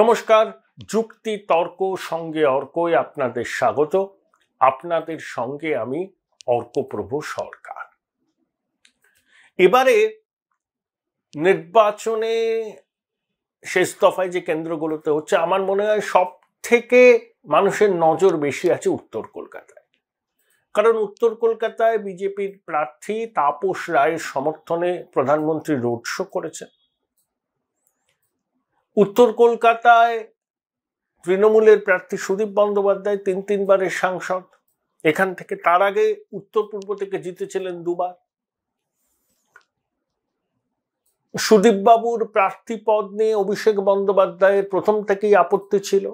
নমস্কার যুক্তি তর্ক সঙ্গে অর্কই আপনাদের স্বাগত আপনাদের সঙ্গে আমি অর্কপ্রভু সরকার এবারে নির্বাচনে শেষ দফায় যে কেন্দ্রগুলোতে হচ্ছে আমার মনে হয় সব থেকে মানুষের নজর বেশি আছে উত্তর কলকাতায় কারণ উত্তর কলকাতায় বিজেপির প্রার্থী তাপস রায়ের সমর্থনে প্রধানমন্ত্রী রোড শো করেছেন উত্তর কলকাতায় তৃণমূলের প্রার্থী সুদীপ বন্দ্যোপাধ্যায় তিন তিনবারের সাংসদ এখান থেকে তার আগে উত্তর পূর্ব থেকে জিতেছিলেন দুবার সুদীপবাবুর প্রার্থী পদ নিয়ে অভিষেক বন্দ্যোপাধ্যায়ের প্রথম থেকেই আপত্তি ছিল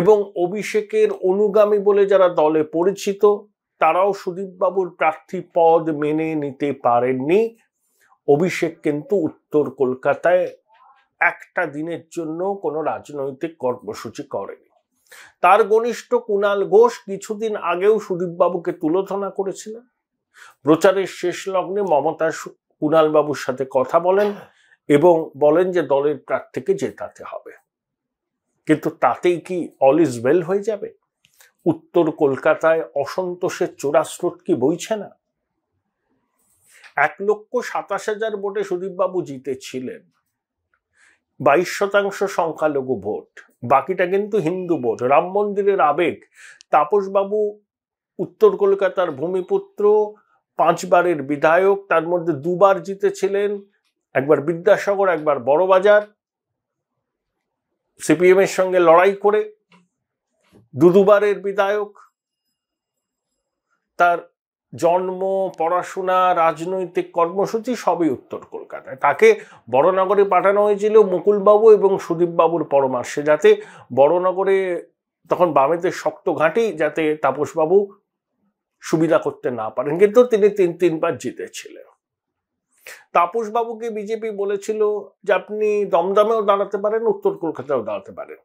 এবং অভিষেকের অনুগামী বলে যারা দলে পরিচিত তারাও সুদীপবাবুর প্রার্থী পদ মেনে নিতে পারেননি অভিষেক কিন্তু উত্তর কলকাতায় একটা দিনের জন্য কোনো রাজনৈতিক কর্মসূচি করেনি তার ঘনিষ্ঠ কুনাল ঘোষ কিছুদিন আগেও সুদীপবাবুকে তুলোধনা করেছিলেন প্রচারের শেষ লগ্নে মমতা কুনালবাবুর সাথে কথা বলেন এবং বলেন যে দলের প্রার্থীকে জেতাতে হবে কিন্তু তাতেই কি অল ইজ ওয়েল হয়ে যাবে উত্তর কলকাতায় অসন্তোষের চোরাস্রোত কি বইছে না এক লক্ষ সাতাশ হাজার ভোটে সুদীপবাবু জিতেছিলেন বাইশ শতাংশ সংখ্যালঘু ভোট বাকিটা কিন্তু হিন্দু ভোট রাম মন্দিরের আবেগ তাপসবাবু উত্তর কলকাতার ভূমিপুত্র পাঁচবারের বিধায়ক তার মধ্যে দুবার জিতেছিলেন একবার বিদ্যাসাগর একবার বড়বাজার সিপিএমের সঙ্গে লড়াই করে দু দুবারের বিধায়ক তার জন্ম পড়াশোনা রাজনৈতিক কর্মসূচি সবই উত্তর কলকাতায় তাকে বড়নগরে পাঠানো হয়েছিল মুকুলবাবু এবং সুদীপবাবুর পরমার্শে যাতে বড়নগরে তখন বামেদের শক্ত ঘাঁটি যাতে তাপসবাবু সুবিধা করতে না পারেন কিন্তু তিনি তিন তিনবার জিতেছিলেন তাপসবাবুকে বিজেপি বলেছিল যে আপনি দমদমেও দাঁড়াতে পারেন উত্তর কলকাতাও দাঁড়াতে পারেন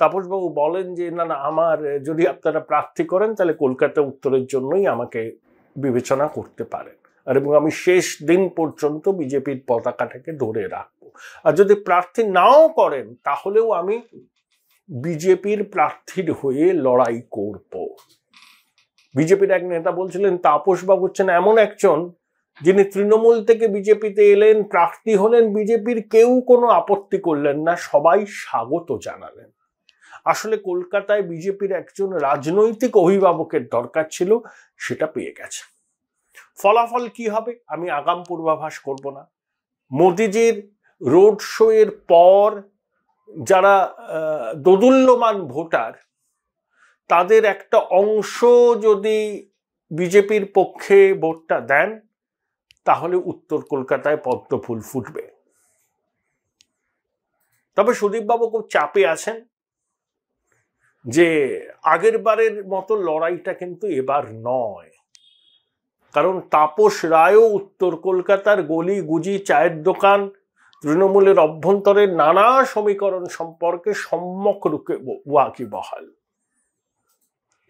তাপসবাবু বলেন যে না না আমার যদি আপনারা প্রার্থী করেন তাহলে কলকাতা উত্তরের জন্যই আমাকে বিবেচনা করতে পারেন আর এবং আমি শেষ দিন পর্যন্ত বিজেপির পতাকাটাকে ধরে রাখব আর যদি প্রার্থী নাও করেন তাহলেও আমি বিজেপির প্রার্থীর হয়ে লড়াই করব বিজেপির এক নেতা বলছিলেন তাপসবাবু হচ্ছেন এমন একজন যিনি তৃণমূল থেকে বিজেপিতে এলেন প্রার্থী হলেন বিজেপির কেউ কোনো আপত্তি করলেন না সবাই স্বাগত জানালেন আসলে কলকাতায় বিজেপির একজন রাজনৈতিক অভিভাবকের দরকার ছিল সেটা পেয়ে গেছে ফলাফল কি হবে আমি আগাম পূর্বাভাস করব না মোদিজির রোড শো এর পর যারা দোদুল্যমান ভোটার তাদের একটা অংশ যদি বিজেপির পক্ষে ভোটটা দেন তাহলে উত্তর কলকাতায় পদ্মফুল ফুটবে তবে সুদীপবাবু খুব চাপে আছেন যে আগের বারের মতো লড়াইটা কিন্তু এবার নয় কারণ তাপস রায়ও উত্তর কলকাতার গলি গুজি চায়ের দোকান তৃণমূলের অভ্যন্তরের নানা সমীকরণ সম্পর্কে সম্যক রূপে ওয়াকি বহাল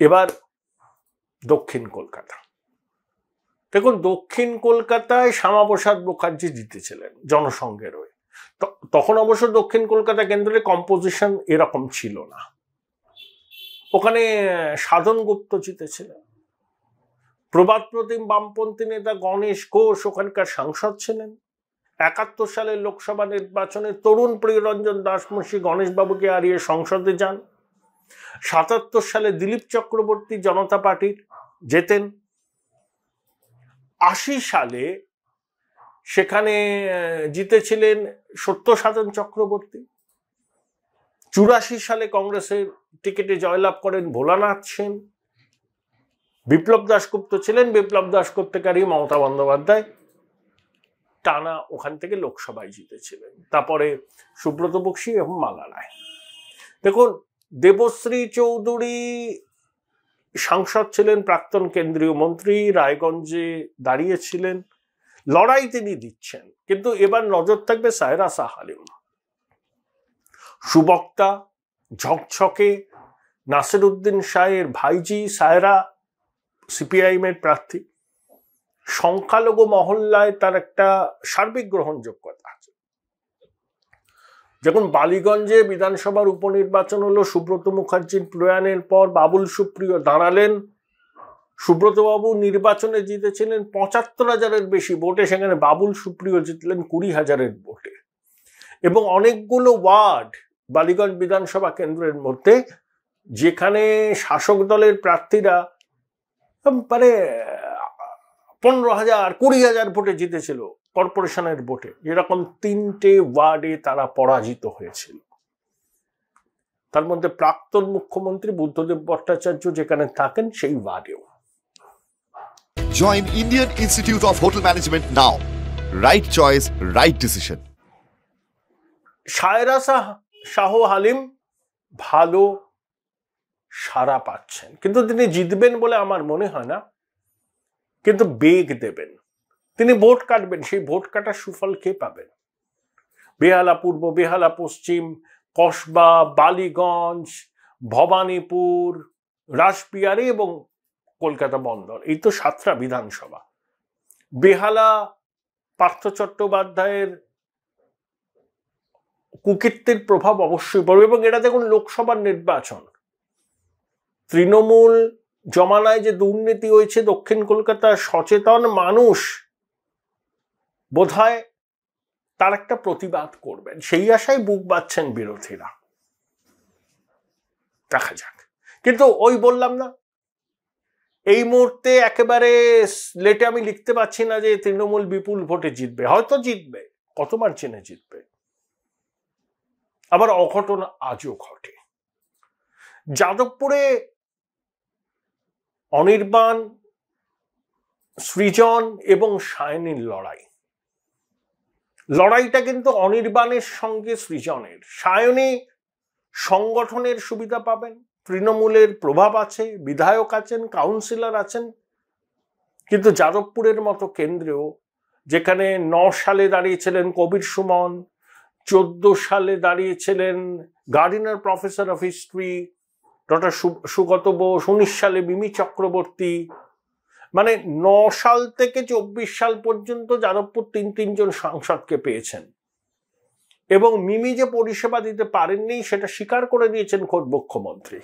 এবার দক্ষিণ কলকাতা দেখুন দক্ষিণ কলকাতায় শ্যামাপ্রসাদ মুখার্জি জিতেছিলেন জনসংঘের হয়ে তখন অবশ্য দক্ষিণ কলকাতা কেন্দ্রের কম্পোজিশন এরকম ছিল না ওখানে সাধন গুপ্ত জিতেছিলেন প্রবাদ প্রতিম বামপন্থী নেতা গণেশ ঘোষ ওখানকার সাংসদ ছিলেন একাত্তর সালের লোকসভা নির্বাচনে তরুণ প্রিয়রঞ্জন দাসমুষী গণেশবাবুকে হারিয়ে সংসদে যান সাতাত্তর সালে দিলীপ চক্রবর্তী জনতা পার্টির যেতেন আশি সালে সেখানে জিতেছিলেন সত্য সাধন চক্রবর্তী চুরাশি সালে কংগ্রেসের টিকিটে জয়লাভ করেন ভোলানাথ সেন বিপ্লব দাশগুপ্ত ছিলেন বিপ্লব দাশগুপ্তকারী মমতা বন্দ্যোপাধ্যায় টানা ওখান থেকে লোকসভায় জিতেছিলেন তারপরে সুব্রত বক্সি এবং মালা রায় দেখুন দেবশ্রী চৌধুরী সাংসদ ছিলেন প্রাক্তন কেন্দ্রীয় মন্ত্রী রায়গঞ্জে দাঁড়িয়েছিলেন লড়াই তিনি দিচ্ছেন কিন্তু এবার নজর থাকবে সায়রা সাহালিমা সুবক্তা ঝকঝকে নাসিরউদ্দিন শাহের ভাইজি সায়রা সিপিআইএমের প্রার্থী সংখ্যালঘু মহল্লায় তার একটা সার্বিক গ্রহণযোগ্যতা আছে যখন বালিগঞ্জে বিধানসভার উপনির্বাচন হলো সুব্রত মুখার্জির প্রয়াণের পর বাবুল সুপ্রিয় দাঁড়ালেন সুব্রতবাবু নির্বাচনে জিতেছিলেন পঁচাত্তর হাজারের বেশি ভোটে সেখানে বাবুল সুপ্রিয় জিতলেন কুড়ি হাজারের ভোটে এবং অনেকগুলো ওয়ার্ড বালিগঞ্জ বিধানসভা কেন্দ্রের মধ্যে যেখানে শাসক দলের প্রার্থীরা মানে পনেরো হাজার কুড়ি হাজার ভোটে জিতেছিল কর্পোরেশনের ভোটে যেরকম তিনটে ওয়ার্ডে তারা পরাজিত হয়েছিল তার মধ্যে প্রাক্তন মুখ্যমন্ত্রী বুদ্ধদেব ভট্টাচার্য যেখানে থাকেন সেই ওয়ার্ডেও joint Indian Institute of Hotel Management now right choice right decision Saira Saha Shah Halim ভালো সারা পাচ্ছেন কিন্তু তিনি জিতবেন বলে আমার মনে হয় না কিন্তু বেগ দেবেন তিনি ভোট কাটবেন সেই ভোট কাটার সুফল কে পাবেন বেহালা পূর্ব বেহালা পশ্চিম কসবা বালিগঞ্জ ভবানীপুর রাসপিয়ারি এবং কলকাতা বন্দর এই তো সাতটা বিধানসভা বেহালা পার্থ চট্টোপাধ্যায়ের কুকিত্বের প্রভাব অবশ্যই পড়বে এবং এটা দেখুন লোকসভার নির্বাচন তৃণমূল জমানায় যে দুর্নীতি হয়েছে দক্ষিণ কলকাতার সচেতন মানুষ বোধহয় তার একটা প্রতিবাদ করবেন সেই আশায় বুক বাঁচছেন বিরোধীরা দেখা যাক কিন্তু ওই বললাম না এই মুহূর্তে একেবারে লেটে আমি লিখতে পারছি না যে তৃণমূল বিপুল ভোটে জিতবে হয়তো জিতবে কত মার্জিনে জিতবে আবার অঘটন আজও ঘটে যাদবপুরে অনির্বাণ সৃজন এবং সায়নীর লড়াই লড়াইটা কিন্তু অনির্বাণের সঙ্গে সৃজনের সায়নী সংগঠনের সুবিধা পাবেন তৃণমূলের প্রভাব আছে বিধায়ক আছেন কাউন্সিলর আছেন কিন্তু যাদবপুরের মতো কেন্দ্রেও যেখানে ন সালে দাঁড়িয়েছিলেন কবির সুমন চোদ্দ সালে দাঁড়িয়েছিলেন Gardiner professor of history doctor Sugata Bose উনিশ সালে মিমি চক্রবর্তী মানে ন সাল থেকে চব্বিশ সাল পর্যন্ত যাদবপুর তিন তিনজন সাংসদকে পেয়েছেন এবং মিমি যে পরিষেবা দিতে পারেননি সেটা স্বীকার করে দিয়েছেন খোদ মুখ্যমন্ত্রী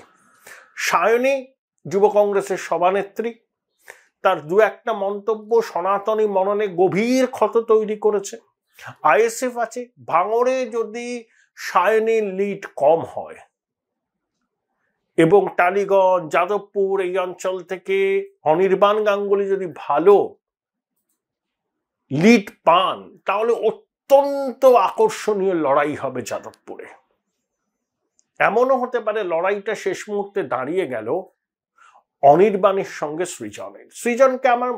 সায়নী যুব কংগ্রেসের সভানেত্রী তার দু একটা মন্তব্য সনাতনী মননে গভীর ক্ষত তৈরি করেছে আইএসএফ আছে ভাঙরে যদি সায়নের লিড কম হয় এবং টালিগঞ্জ যাদবপুর এই অঞ্চল থেকে অনির্বাণ গাঙ্গুলি যদি ভালো লিড পান তাহলে অত্যন্ত আকর্ষণীয় লড়াই হবে যাদবপুরে এমনও হতে পারে লড়াইটা শেষ মুহূর্তে দাঁড়িয়ে গেল অনির্বাণের সঙ্গে সৃজনের সৃজনকে আমার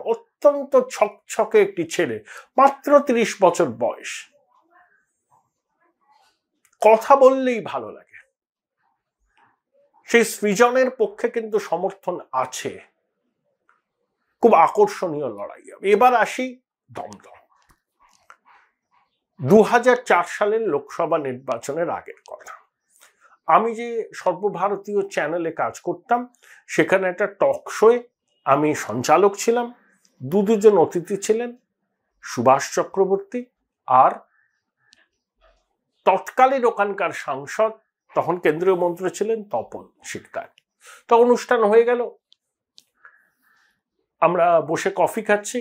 অত্যন্ত ছকছকে একটি ছেলে মাত্র ৩০ বছর বয়স কথা বললেই ভালো লাগে সেই সৃজনের পক্ষে কিন্তু সমর্থন আছে খুব আকর্ষণীয় লড়াই হবে এবার আসি দমদম দু সালের লোকসভা নির্বাচনের আগের কথা আমি যে সর্বভারতীয় চ্যানেলে কাজ করতাম সেখানে একটা টক শোয়ে আমি সঞ্চালক ছিলাম দু দুজন অতিথি ছিলেন সুভাষ চক্রবর্তী আর তৎকালীন ওখানকার সাংসদ তখন কেন্দ্রীয় মন্ত্রী ছিলেন তপন শিকদার তো অনুষ্ঠান হয়ে গেল আমরা বসে কফি খাচ্ছি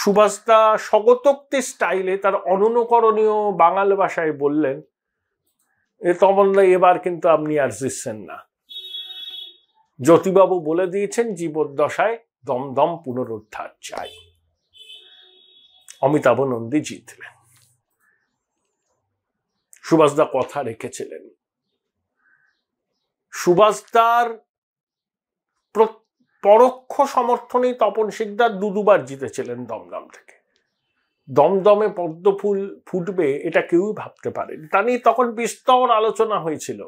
সুভাষদা স্বগতোক্তি স্টাইলে তার অননুকরণীয় বাঙাল ভাষায় বললেন এ তপনদা এবার কিন্তু আপনি আর জিতছেন না জ্যোতিবাবু বলে দিয়েছেন জীবদ্দশায় দমদম পুনরুদ্ধার চাই অমিতাভ নন্দী জিতলেন সুভাষদা কথা রেখেছিলেন সুভাষদার পরোক্ষ সমর্থনেই তপন শিকদার দু দুবার জিতেছিলেন দমদম থেকে দমদমে পদ্ম ফুল ফুটবে এটা কেউই ভাবতে পারেন তা নিয়ে তখন বিস্তর আলোচনা হয়েছিল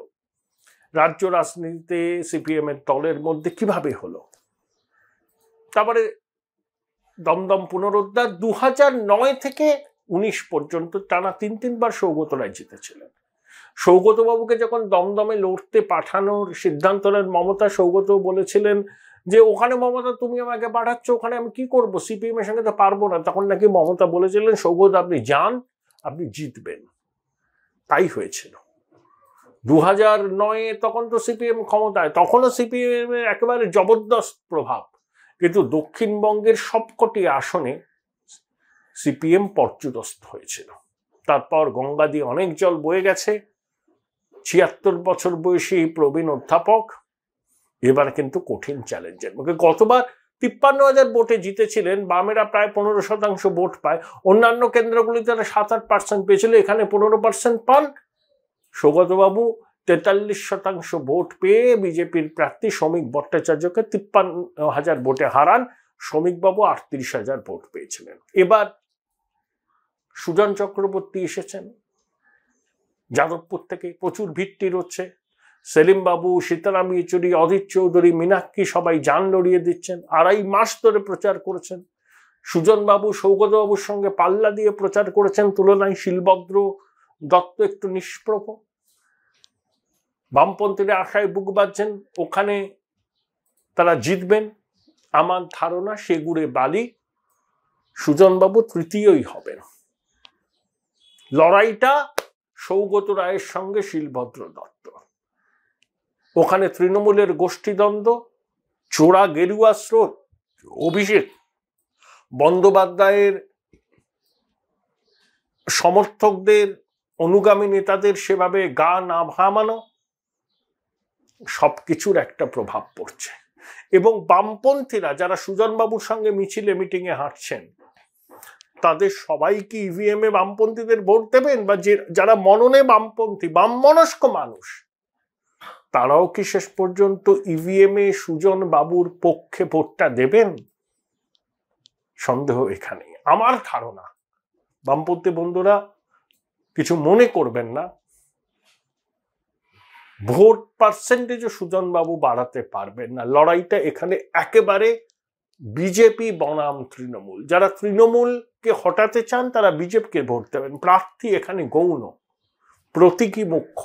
রাজ্য রাজনীতিতে সিপিএম এর দলের মধ্যে কিভাবে হলো তারপরে দমদম পুনরুদ্ধার দু নয় থেকে উনিশ পর্যন্ত টানা তিন তিনবার সৌগত রায় জিতেছিলেন সৌগতবাবুকে যখন দমদমে লড়তে পাঠানোর সিদ্ধান্ত নেন মমতা সৌগত বলেছিলেন যে ওখানে মমতা তুমি আমাকে পাঠাচ্ছ ওখানে আমি কি করব সিপিএম এর সঙ্গে তো পারবো না তখন নাকি মমতা বলেছিলেন সৌগত আপনি যান আপনি জিতবেন তাই হয়েছিল দু হাজার নয়ে তখন তো সিপিএম ক্ষমতায় তখনও সিপিএম একেবারে জবরদস্ত প্রভাব কিন্তু দক্ষিণবঙ্গের সবকটি আসনে সিপিএম পর্যুদস্ত হয়েছিল তারপর গঙ্গা দিয়ে অনেক জল বয়ে গেছে ছিয়াত্তর বছর বয়সী প্রবীণ অধ্যাপক এবার কিন্তু কঠিন চ্যালেঞ্জের মুখে গতবার তিপ্পান্ন হাজার ভোটে জিতেছিলেন বামেরা প্রায় পনেরো শতাংশ ভোট পায় অন্যান্য কেন্দ্রগুলিতে তারা সাত আট পার্সেন্ট পেয়েছিল এখানে পনেরো পার্সেন্ট পান সৌগতবাবু তেতাল্লিশ শতাংশ ভোট পেয়ে বিজেপির প্রার্থী শ্রমিক ভট্টাচার্যকে তিপ্পান্ন হাজার ভোটে হারান শ্রমিকবাবু আটত্রিশ হাজার ভোট পেয়েছিলেন এবার সুজন চক্রবর্তী এসেছেন যাদবপুর থেকে প্রচুর ভিত্তি রচ্ছে সেলিমবাবু সীতারাম ইয়েচুরি অধীর চৌধুরী মীনাক্ষী সবাই যান লড়িয়ে দিচ্ছেন আড়াই মাস ধরে প্রচার করেছেন সুজনবাবু সৌগতবাবুর সঙ্গে পাল্লা দিয়ে প্রচার করেছেন তুলনায় শিলভদ্র দত্ত একটু নিষ্প্রভ বামপন্থীরা আশায় বুক বাঁধছেন ওখানে তারা জিতবেন আমার ধারণা সেগুড়ে বালি সুজনবাবু তৃতীয়ই হবেন লড়াইটা সৌগত রায়ের সঙ্গে শিলভদ্র দত্ত ওখানে তৃণমূলের গোষ্ঠীদ্বন্দ্ব চোরা গেরুয়া স্রোত অভিষেক বন্দ্যোপাধ্যায়ের সমর্থকদের অনুগামী নেতাদের সেভাবে গা না ভামানো সব কিছুর একটা প্রভাব পড়ছে এবং বামপন্থীরা যারা সুজনবাবুর সঙ্গে মিছিলে মিটিংয়ে হাঁটছেন তাদের সবাই কি e ইভিএম এ বামপন্থীদের ভোট দেবেন বা যারা মননে বামপন্থী বাম মনস্ক মানুষ তারাও কি শেষ পর্যন্ত ইভিএম e এ সুজন বাবুর পক্ষে ভোটটা দেবেন সন্দেহ এখানে আমার ধারণা বামপন্থী বন্ধুরা কিছু মনে করবেন না ভোট পার্সেন্টেজও সুজনবাবু বাড়াতে পারবেন না লড়াইটা এখানে একেবারে বিজেপি বনাম তৃণমূল যারা তৃণমূলকে হটাতে চান তারা বিজেপিকে ভোট দেবেন প্রার্থী এখানে গৌণ প্রতীকী মুখ্য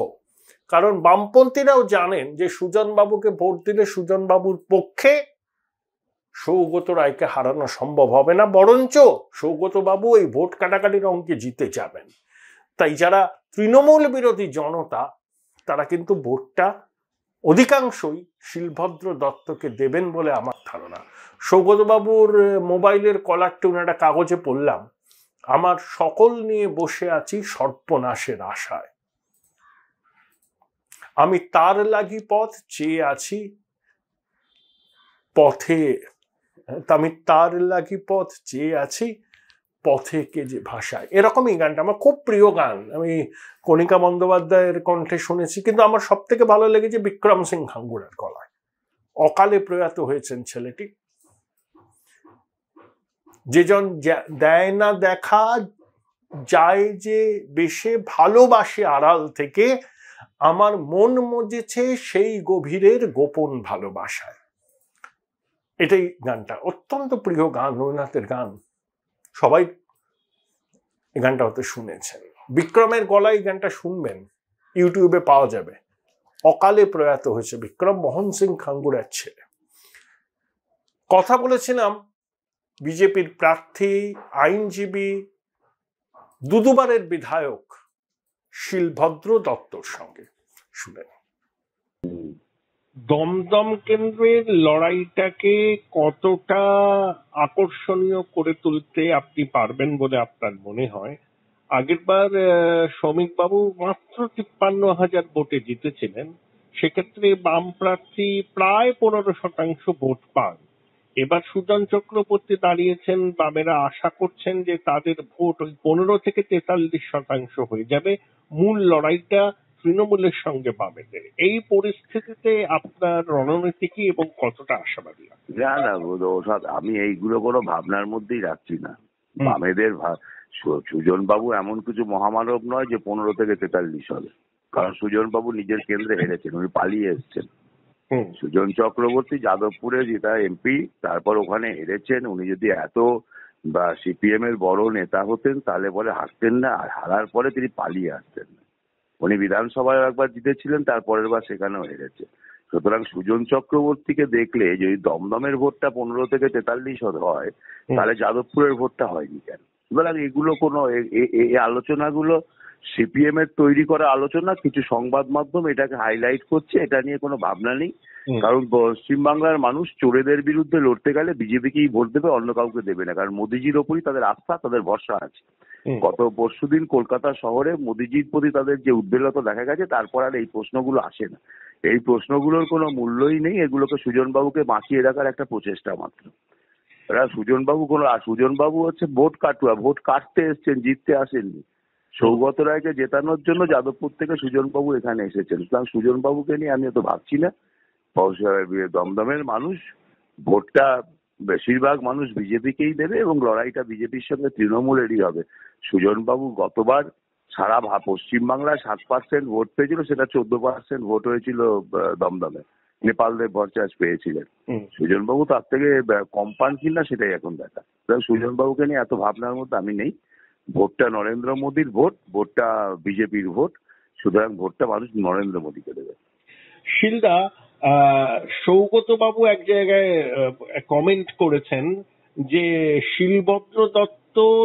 কারণ বামপন্থীরাও জানেন যে সুজনবাবুকে ভোট দিলে সুজনবাবুর পক্ষে সৌগত রায়কে হারানো সম্ভব হবে না বরঞ্চ সৌগতবাবু এই ভোট কাটাকাটির অঙ্কে জিতে যাবেন তাই যারা তৃণমূল বিরোধী জনতা তারা কিন্তু ভোটটা অধিকাংশই শিলভদ্র দত্তকে দেবেন বলে আমার ধারণা সৌগতবাবুর মোবাইলের কলারটি একটা কাগজে পড়লাম আমার সকল নিয়ে বসে আছি সর্বনাশের আশায় আমি তার লাগি পথ চেয়ে আছি পথে আমি তার লাগি পথ চেয়ে আছি পথে কে যে ভাষায় এরকম এই গানটা আমার খুব প্রিয় গান আমি কণিকা বন্দ্যোপাধ্যায়ের কণ্ঠে শুনেছি কিন্তু আমার সব থেকে ভালো লেগেছে বিক্রম সিং হাঙ্গুরের গলায় অকালে প্রয়াত হয়েছেন ছেলেটি যেজন দেয় না দেখা যায় যে বেশে ভালোবাসে আড়াল থেকে আমার মন মজেছে সেই গভীরের গোপন ভালোবাসায় এটাই গানটা অত্যন্ত প্রিয় গান রবীন্দ্রনাথের গান সবাই এই গানটা হয়তো শুনেছেন বিক্রমের গলায় এই গানটা শুনবেন ইউটিউবে পাওয়া যাবে অকালে প্রয়াত হয়েছে বিক্রম মোহন সিং খাঙ্গুরার ছেলে কথা বলেছিলাম বিজেপির প্রার্থী আইনজীবী দুদুবারের বিধায়ক শিলভদ্র দত্তর সঙ্গে শুনেন দমদম কেন্দ্রের লড়াইটাকে কতটা আকর্ষণীয় করে তুলতে আপনি পারবেন বলে আপনার মনে হয় আগেরবার শ্রমিক বাবু মাত্র তিপ্পান্ন হাজার ভোটে জিতেছিলেন সেক্ষেত্রে বাম প্রার্থী প্রায় পনেরো শতাংশ ভোট পান এবার সুজন চক্রবর্তী দাঁড়িয়েছেন বামেরা আশা করছেন যে তাদের ভোট ওই পনেরো থেকে তেতাল্লিশ শতাংশ হয়ে যাবে মূল লড়াইটা তৃণমূলের সঙ্গে বামেদের এই পরিস্থিতিতে আপনার রণনীতি কি এবং কতটা আশাবাদী না না আমি এইগুলো কোনো ভাবনার মধ্যেই রাখছি না বামেদের সুজন বাবু এমন কিছু মহামানব নয় যে পনেরো থেকে তেতাল্লিশ হবে কারণ সুজন বাবু নিজের কেন্দ্রে হেরেছেন উনি পালিয়ে এসছেন সুজন চক্রবর্তী যাদবপুরে যেটা এমপি তারপর ওখানে হেরেছেন উনি যদি এত বা সিপিএম এর বড় নেতা হতেন তাহলে পরে হাসতেন না আর হারার পরে তিনি পালিয়ে আসতেন না উনি বিধানসভায় একবার জিতেছিলেন তারপরের বার সেখানেও হেরেছে সুতরাং সুজন চক্রবর্তীকে দেখলে যদি দমদমের ভোটটা পনেরো থেকে তেতাল্লিশ হয় তাহলে যাদবপুরের ভোটটা হয়নি কেন সুতরাং এগুলো কোনো আলোচনাগুলো সিপিএম এর তৈরি করা আলোচনা কিছু সংবাদ মাধ্যম এটাকে হাইলাইট করছে এটা নিয়ে কোনো ভাবনা নেই কারণ পশ্চিমবাংলার মানুষ চোরেদের বিরুদ্ধে লড়তে গেলে বিজেপিকেই ভোট দেবে অন্য কাউকে দেবে না কারণ মোদিজির ওপরই তাদের আস্থা তাদের ভরসা আছে গত পরশু দিন কলকাতা শহরে মোদিজির প্রতি তাদের যে উদ্বেলতা দেখা গেছে তারপর আর এই প্রশ্নগুলো আসে না এই প্রশ্নগুলোর কোনো মূল্যই নেই এগুলোকে সুজনবাবুকে বাঁচিয়ে রাখার একটা প্রচেষ্টা মাত্র এরা সুজনবাবু কোনো সুজনবাবু হচ্ছে ভোট কাটুয়া ভোট কাটতে এসছেন জিততে আসেননি সৌগত রায়কে জেতানোর জন্য যাদবপুর থেকে সুজনবাবু এখানে এসেছেন সুতরাং সুজনবাবুকে নিয়ে আমি তো ভাবছি না দমদমের মানুষ ভোটটা বেশিরভাগ মানুষ বিজেপিকেই দেবে এবং লড়াইটা বিজেপির সঙ্গে তৃণমূলেরই হবে সুজনবাবু গতবার সারা পশ্চিমবাংলায় সাত পার্সেন্ট ভোট পেয়েছিল সেটা চোদ্দ পার্সেন্ট ভোট হয়েছিল দমদমে নেপাল দেব ভরচার্জ পেয়েছিলেন সুজনবাবু তার থেকে কম পান কিনা সেটাই এখন দেখা সুজনবাবুকে নিয়ে এত ভাবনার মধ্যে আমি নেই ভোটটা নরেন্দ্র মোদীর ভোট ভোটটা বিজেপির ভোট সুতরাং ভোটটা মানুষ নরেন্দ্র মোদীকে দেবে শিলদা সৌগত বাবু এক জায়গায় কমেন্ট করেছেন যে শিলভদ্র দত্তর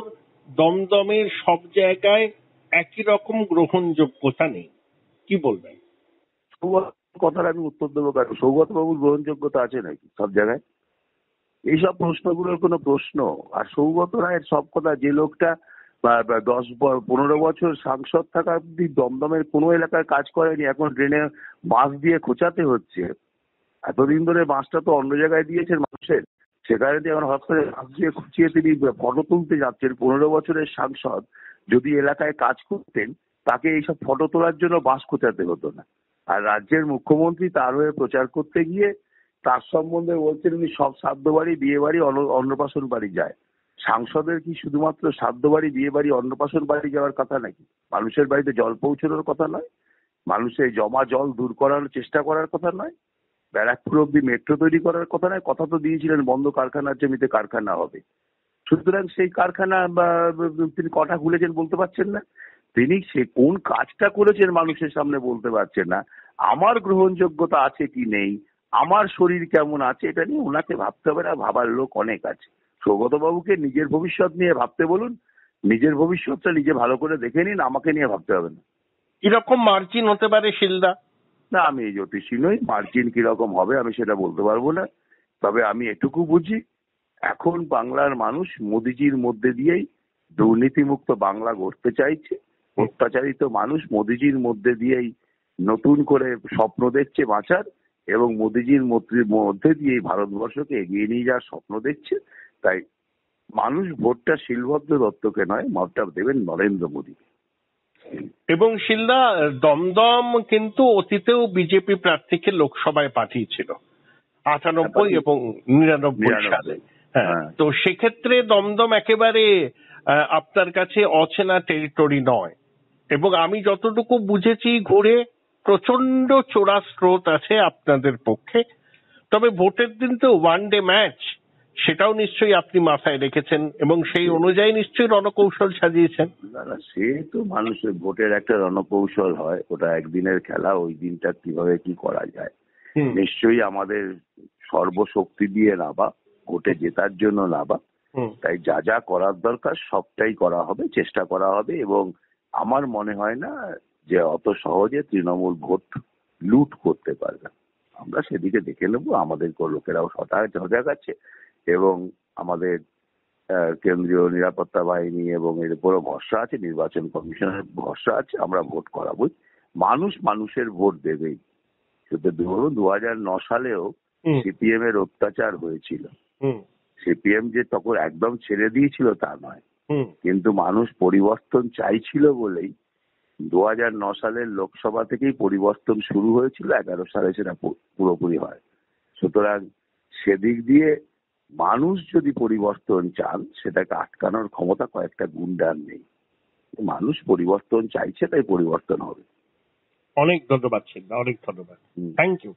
দমদমের সব জায়গায় একই রকম গ্রহণযোগ্যতা নেই কি বলবেন কথার আমি উত্তর দেবো কারণ সৌগত বাবুর গ্রহণযোগ্যতা আছে নাকি সব জায়গায় এইসব প্রশ্নগুলোর কোনো প্রশ্ন আর সৌগত রায়ের সব কথা যে লোকটা দশ পনেরো বছর সাংসদ থাকা অব্দি দমদমের কোনো এলাকায় কাজ করেনি এখন ড্রেনে বাঁশ দিয়ে খোঁচাতে হচ্ছে এতদিন ধরে বাঁশটা তো অন্য জায়গায় দিয়েছেন মানুষের সেখানে দিয়ে এখন হঠাৎ বাঁশ দিয়ে খুঁচিয়ে তিনি ফটো তুলতে যাচ্ছেন পনেরো বছরের সাংসদ যদি এলাকায় কাজ করতেন তাকে এইসব ফটো তোলার জন্য বাঁশ খোঁচাতে হতো না আর রাজ্যের মুখ্যমন্ত্রী তার হয়ে প্রচার করতে গিয়ে তার সম্বন্ধে বলছেন উনি সব সাধ্য বাড়ি বিয়ে বাড়ি অন্নপ্রাশন বাড়ি যায় সাংসদের কি শুধুমাত্র সাধ্য বাড়ি বিয়ে বাড়ি অন্নপ্রাশন বাড়ি যাওয়ার কথা নাকি মানুষের বাড়িতে জল পৌঁছানোর কথা নয় মানুষের জমা জল দূর করার চেষ্টা করার কথা নয় ব্যারাকপুর অব্দি মেট্রো তৈরি করার কথা নয় কথা তো দিয়েছিলেন বন্ধ কারখানার জমিতে কারখানা হবে সুতরাং সেই কারখানা তিনি কটা খুলেছেন বলতে পারছেন না তিনি সে কোন কাজটা করেছেন মানুষের সামনে বলতে পারছেন না আমার গ্রহণযোগ্যতা আছে কি নেই আমার শরীর কেমন আছে এটা নিয়ে ওনাকে ভাবতে হবে না ভাবার লোক অনেক আছে সৌগতবাবুকে নিজের ভবিষ্যৎ নিয়ে ভাবতে বলুন নিজের ভবিষ্যৎটা নিজে ভালো করে দেখে নিন আমাকে নিয়ে ভাবতে হবে না কিরকম মার্জিন হতে পারে শিলদা না আমি এই জ্যোতিষী নই মার্জিন কিরকম হবে আমি সেটা বলতে পারবো না তবে আমি এটুকু বুঝি এখন বাংলার মানুষ মোদিজির মধ্যে দিয়েই দুর্নীতিমুক্ত বাংলা গড়তে চাইছে অত্যাচারিত মানুষ মোদিজির মধ্যে দিয়েই নতুন করে স্বপ্ন দেখছে বাঁচার এবং মোদিজির মধ্যে দিয়েই ভারতবর্ষকে এগিয়ে নিয়ে যাওয়ার স্বপ্ন দেখছে তাই মানুষ ভোটটা শিলভদ্র দত্তকে নয় মতটা দেবেন নরেন্দ্র মোদী এবং শিলদা দমদম কিন্তু অতীতেও বিজেপি প্রার্থীকে লোকসভায় পাঠিয়েছিল আটানব্বই হ্যাঁ, এবং নিরানব্বই সালে হ্যাঁ, হ্যাঁ। তো সেক্ষেত্রে দমদম একেবারে আপনার কাছে অচেনা টেরিটরি নয় এবং আমি যতটুকু বুঝেছি ঘুরে প্রচন্ড চোরা স্রোত আছে আপনাদের পক্ষে তবে ভোটের দিন তো ওয়ান ডে ম্যাচ সেটাও নিশ্চয়ই আপনি মাথায় রেখেছেন এবং সেই অনুযায়ী নিশ্চয়ই রণকৌশল সাজিয়েছেন না না সে তো মানুষের ভোটের একটা রণকৌশল হয় ওটা একদিনের খেলা ওই দিনটা কিভাবে কি করা যায় নিশ্চয়ই আমাদের সর্বশক্তি দিয়ে নাবা ভোটে জেতার জন্য নাবা তাই যা যা করার দরকার সবটাই করা হবে চেষ্টা করা হবে এবং আমার মনে হয় না যে অত সহজে তৃণমূল ভোট লুট করতে পারবে আমরা সেদিকে দেখে নেবো আমাদের লোকেরাও সজাগ আছে এবং আমাদের কেন্দ্রীয় নিরাপত্তা বাহিনী এবং এর উপরও ভরসা আছে নির্বাচন কমিশনের ভরসা আছে আমরা ভোট করাবই মানুষ মানুষের ভোট দেবেই শুধু ধরুন দু হাজার ন সালেও সিপিএম এর অত্যাচার হয়েছিল সিপিএম যে তখন একদম ছেড়ে দিয়েছিল তা নয় কিন্তু মানুষ পরিবর্তন চাইছিল বলেই দু হাজার ন সালের লোকসভা থেকেই পরিবর্তন শুরু হয়েছিল এগারো সালে সেটা পুরোপুরি হয় সুতরাং সেদিক দিয়ে মানুষ যদি পরিবর্তন চান সেটাকে আটকানোর ক্ষমতা কয়েকটা গুন্ডার নেই মানুষ পরিবর্তন চাইছে তাই পরিবর্তন হবে অনেক ধন্যবাদ অনেক ধন্যবাদ থ্যাংক ইউ